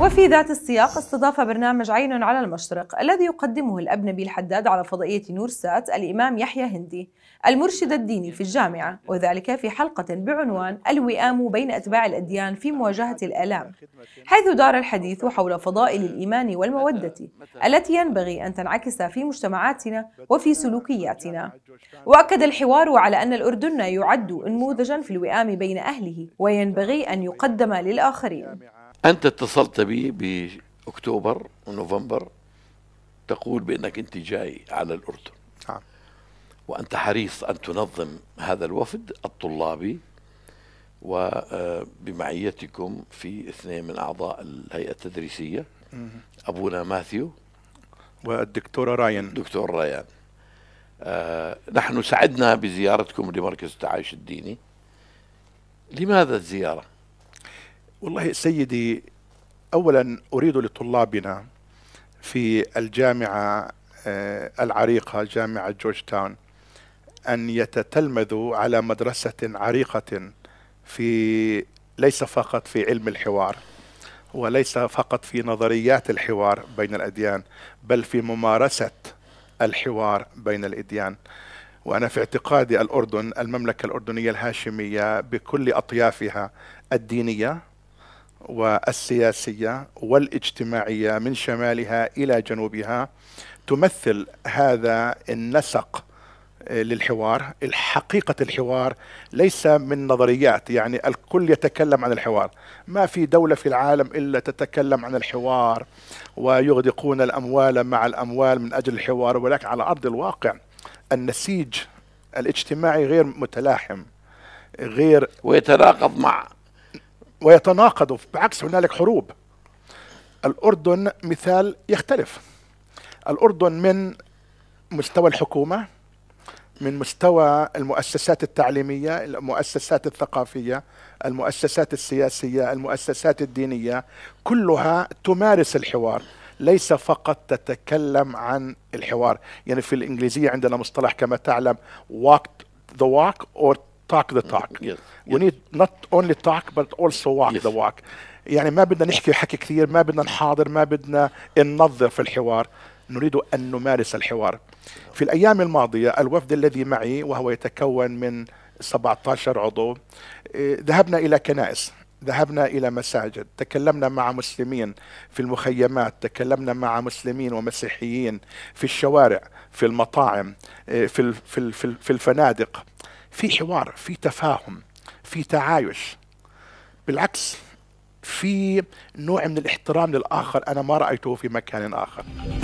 وفي ذات السياق استضاف برنامج عين على المشرق الذي يقدمه الأب نبيل حداد على فضائية نورسات الإمام يحيى هندي المرشد الديني في الجامعة وذلك في حلقة بعنوان الوئام بين أتباع الأديان في مواجهة الآلام حيث دار الحديث حول فضائل الإيمان والمودة التي ينبغي أن تنعكس في مجتمعاتنا وفي سلوكياتنا وأكد الحوار على أن الأردن يعد نموذجا في الوئام بين أهله وينبغي أن يقدم للآخرين أنت اتصلت بي بأكتوبر ونوفمبر تقول بأنك أنت جاي على الأردن نعم وأنت حريص أن تنظم هذا الوفد الطلابي وبمعيتكم آه، في اثنين من أعضاء الهيئة التدريسية أبونا ماثيو والدكتورة رايان دكتور رايان آه نحن سعدنا بزيارتكم لمركز التعايش الديني لماذا الزيارة؟ والله سيدي اولا اريد لطلابنا في الجامعه آه، العريقه جامعه جورج تاون ان يتتلمذوا على مدرسه عريقه في ليس فقط في علم الحوار وليس فقط في نظريات الحوار بين الاديان بل في ممارسه الحوار بين الاديان وانا في اعتقادي الاردن المملكه الاردنيه الهاشميه بكل اطيافها الدينيه والسياسية والاجتماعية من شمالها إلى جنوبها تمثل هذا النسق آه، للحوار الحقيقة الحوار ليس من نظريات يعني الكل يتكلم عن الحوار ما في دولة في العالم إلا تتكلم عن الحوار ويغدقون الأموال مع الأموال من أجل الحوار ولكن على أرض الواقع النسيج الاجتماعي غير متلاحم غير ويتناقض مع ويتناقضوا بعكس هنالك حروب الأردن مثال يختلف الأردن من مستوى الحكومة من مستوى المؤسسات التعليمية المؤسسات الثقافية المؤسسات السياسية المؤسسات الدينية كلها تمارس الحوار ليس فقط تتكلم عن الحوار يعني في الإنجليزية عندنا مصطلح كما تعلم walk the walk or talk the talk yes. we need not only talk but also walk yes. the walk يعني ما بدنا نحكي حكي كثير ما بدنا نحاضر ما بدنا ننظر في الحوار نريد أن نمارس الحوار في الأيام الماضية الوفد الذي معي وهو يتكون من 17 عضو إيه، ذهبنا إلى كنائس ذهبنا إلى مساجد تكلمنا مع مسلمين في المخيمات تكلمنا مع مسلمين ومسيحيين في الشوارع في المطاعم إيه، في, في, في الفنادق في حوار في تفاهم في تعايش بالعكس في نوع من الاحترام للاخر انا ما رايته في مكان اخر